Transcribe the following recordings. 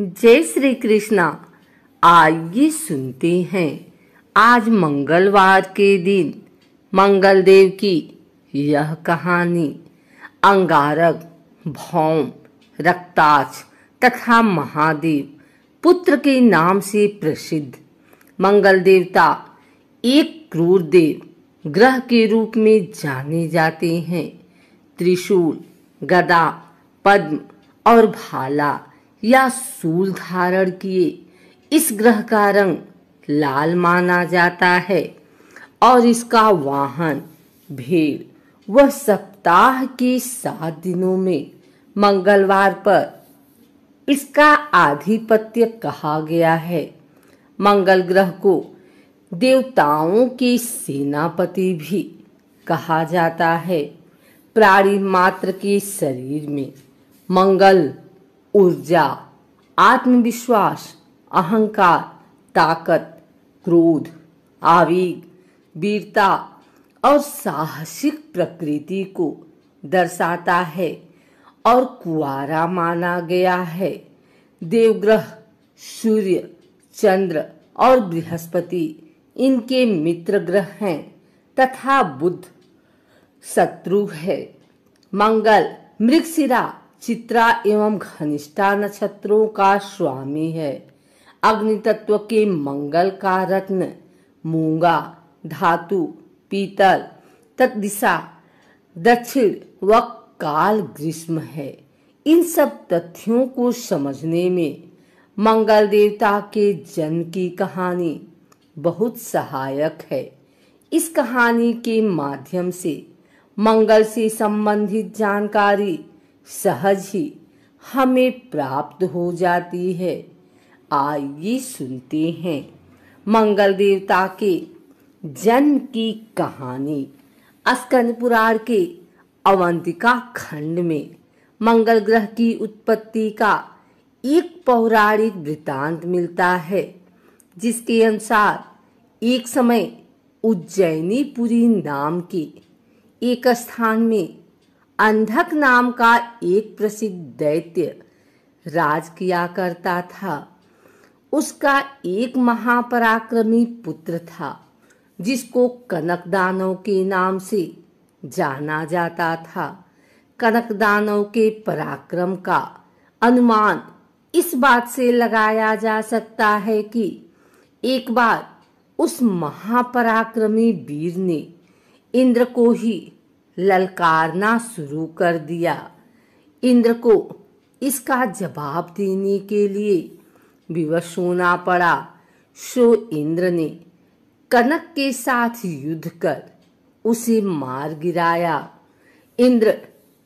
जय श्री कृष्णा आइए सुनते हैं आज मंगलवार के दिन मंगलदेव की यह कहानी अंगारक भौम रक्ताक्ष तथा महादेव पुत्र के नाम से प्रसिद्ध मंगल देवता एक क्रूर देव ग्रह के रूप में जाने जाते हैं त्रिशूल गदा पद्म और भाला या सूल धारण किए इस ग्रह का रंग लाल माना जाता है और इसका वाहन भेड़ वह सप्ताह के सात दिनों में मंगलवार पर इसका आधिपत्य कहा गया है मंगल ग्रह को देवताओं के सेनापति भी कहा जाता है प्राणी मात्र के शरीर में मंगल ऊर्जा आत्मविश्वास अहंकार ताकत क्रोध आवेग वीरता और साहसिक प्रकृति को दर्शाता है और कुआरा माना गया है देवग्रह सूर्य चंद्र और बृहस्पति इनके मित्र ग्रह हैं तथा बुध शत्रु है मंगल मृगशिरा चित्रा एवं घनिष्ठा नक्षत्रों का स्वामी है अग्नि तत्व के मंगल का रत्न मूंगा धातु पीतल तत्दिशा दक्षिण व काल ग्रीष्म है इन सब तथ्यों को समझने में मंगल देवता के जन्म की कहानी बहुत सहायक है इस कहानी के माध्यम से मंगल से संबंधित जानकारी सहज ही हमें प्राप्त हो जाती है आइए सुनते हैं मंगल देवता के जन्म की कहानी अस्कंद पुराण के अवंतिका खंड में मंगल ग्रह की उत्पत्ति का एक पौराणिक वृतांत मिलता है जिसके अनुसार एक समय उज्जैनीपुरी नाम के एक स्थान में अंधक नाम का एक प्रसिद्ध दैत्य राज किया करता था उसका एक महापराक्रमी पुत्र था जिसको कनक दानव के नाम से जाना जाता था कनक दानव के पराक्रम का अनुमान इस बात से लगाया जा सकता है कि एक बार उस महापराक्रमी वीर ने इंद्र को ही ललकारना शुरू कर दिया इंद्र को इसका जवाब देने के लिए विवश होना पड़ा सो इंद्र ने कनक के साथ युद्ध कर उसे मार गिराया इंद्र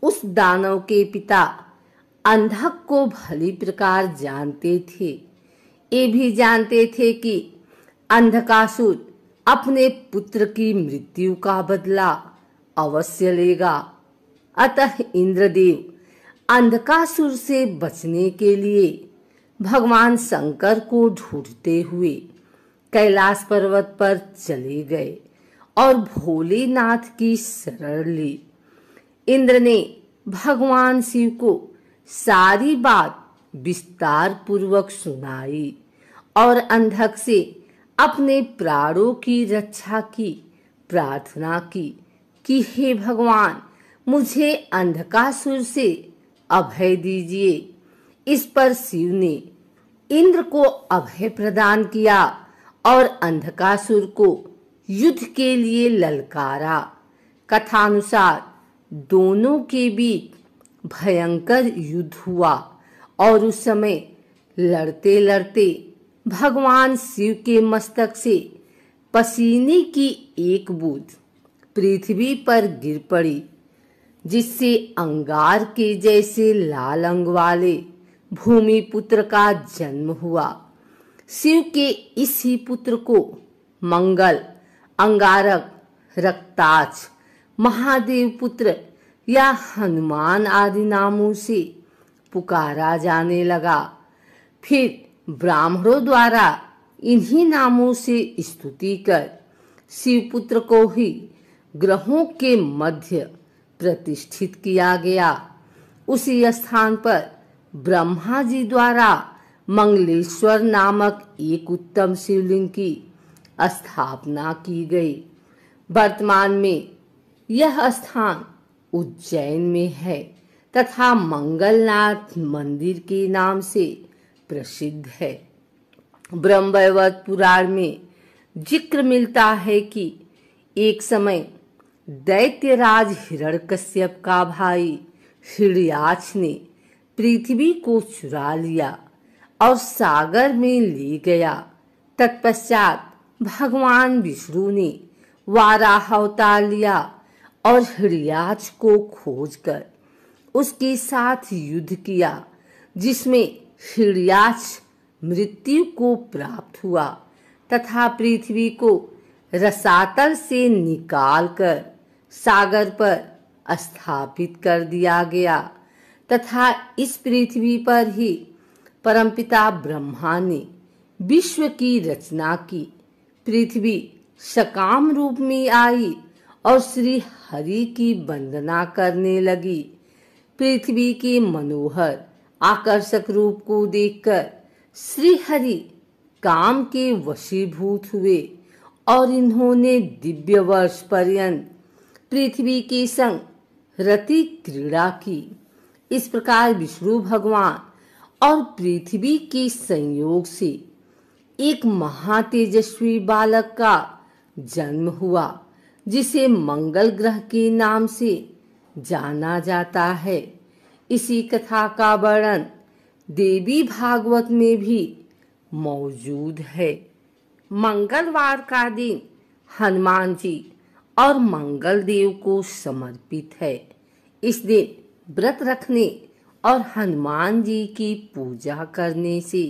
उस दानव के पिता अंधक को भली प्रकार जानते थे ये भी जानते थे कि अंधकासुर अपने पुत्र की मृत्यु का बदला अवश्य लेगा अतः इंद्रदेव अंधकासुर से बचने के लिए भगवान शंकर को ढूंढते हुए कैलाश पर्वत पर चले गए और भोलेनाथ की शरण ली इंद्र ने भगवान शिव को सारी बात विस्तार पूर्वक सुनाई और अंधक से अपने प्राणों की रक्षा की प्रार्थना की कि हे भगवान मुझे अंधकासुर से अभय दीजिए इस पर शिव ने इंद्र को अभय प्रदान किया और अंधकासुर को युद्ध के लिए ललकारा कथानुसार दोनों के बीच भयंकर युद्ध हुआ और उस समय लड़ते लड़ते भगवान शिव के मस्तक से पसीने की एक बूंद पृथ्वी पर गिर पड़ी जिससे अंगार के जैसे लाल अंग वाले भूमि पुत्र का जन्म हुआ शिव के इसी पुत्र को मंगल अंगारक रक्ताच महादेव पुत्र या हनुमान आदि नामों से पुकारा जाने लगा फिर ब्राह्मणों द्वारा इन्हीं नामों से स्तुति कर शिवपुत्र को ही ग्रहों के मध्य प्रतिष्ठित किया गया उसी स्थान पर ब्रह्मा जी द्वारा मंगलेश्वर नामक एक उत्तम शिवलिंग की स्थापना की गई वर्तमान में यह स्थान उज्जैन में है तथा मंगलनाथ मंदिर के नाम से प्रसिद्ध है ब्रह्मवत पुराण में जिक्र मिलता है कि एक समय दैत्यराज कश्यप का भाई हिरयाच ने पृथ्वी को चुरा लिया और सागर में ले गया तत्पश्चात भगवान विष्णु ने वाराह अवतार लिया और हिरयाच को खोजकर उसके साथ युद्ध किया जिसमें हिरयाच मृत्यु को प्राप्त हुआ तथा पृथ्वी को रसातल से निकालकर सागर पर स्थापित कर दिया गया तथा इस पृथ्वी पर ही परमपिता ब्रह्मा ने विश्व की रचना की पृथ्वी सकाम रूप में आई और श्री हरि की वंदना करने लगी पृथ्वी के मनोहर आकर्षक रूप को देखकर श्री हरि काम के वशीभूत हुए और इन्होंने दिव्य वर्ष पर्यंत पृथ्वी के संग रति क्रीड़ा की इस प्रकार विष्णु भगवान और पृथ्वी के संयोग से एक महातेजस्वी बालक का जन्म हुआ जिसे मंगल ग्रह के नाम से जाना जाता है इसी कथा का वर्णन देवी भागवत में भी मौजूद है मंगलवार का दिन हनुमान जी और मंगल देव को समर्पित है इस दिन व्रत रखने और हनुमान जी की पूजा करने से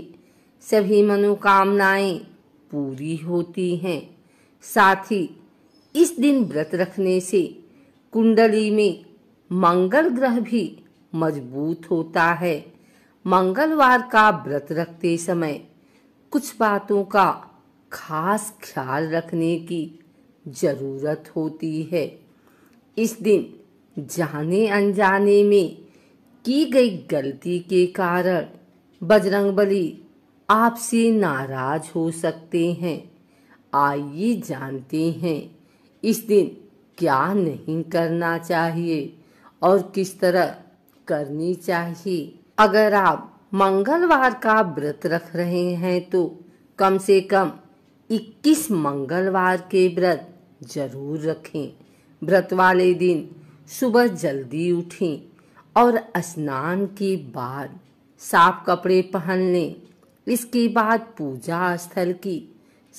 सभी मनोकामनाएं पूरी होती हैं साथ ही इस दिन व्रत रखने से कुंडली में मंगल ग्रह भी मजबूत होता है मंगलवार का व्रत रखते समय कुछ बातों का खास ख्याल रखने की जरूरत होती है इस दिन जाने अनजाने में की गई गलती के कारण बजरंगबली आपसे नाराज हो सकते हैं आइए जानते हैं इस दिन क्या नहीं करना चाहिए और किस तरह करनी चाहिए अगर आप मंगलवार का व्रत रख रहे हैं तो कम से कम 21 मंगलवार के व्रत जरूर रखें व्रत वाले दिन सुबह जल्दी उठें और स्नान के बाद साफ कपड़े पहन लें इसके बाद पूजा स्थल की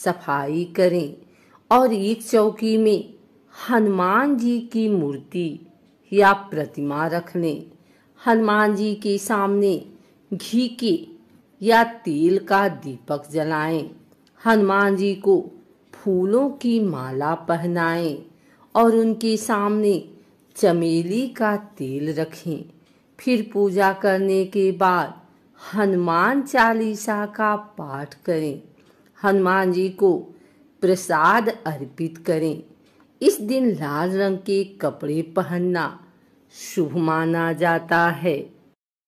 सफाई करें और एक चौकी में हनुमान जी की मूर्ति या प्रतिमा रख लें हनुमान जी के सामने घी के या तेल का दीपक जलाएं हनुमान जी को फूलों की माला पहनाएं और उनके सामने चमेली का तेल रखें फिर पूजा करने के बाद हनुमान चालीसा का पाठ करें हनुमान जी को प्रसाद अर्पित करें इस दिन लाल रंग के कपड़े पहनना शुभ माना जाता है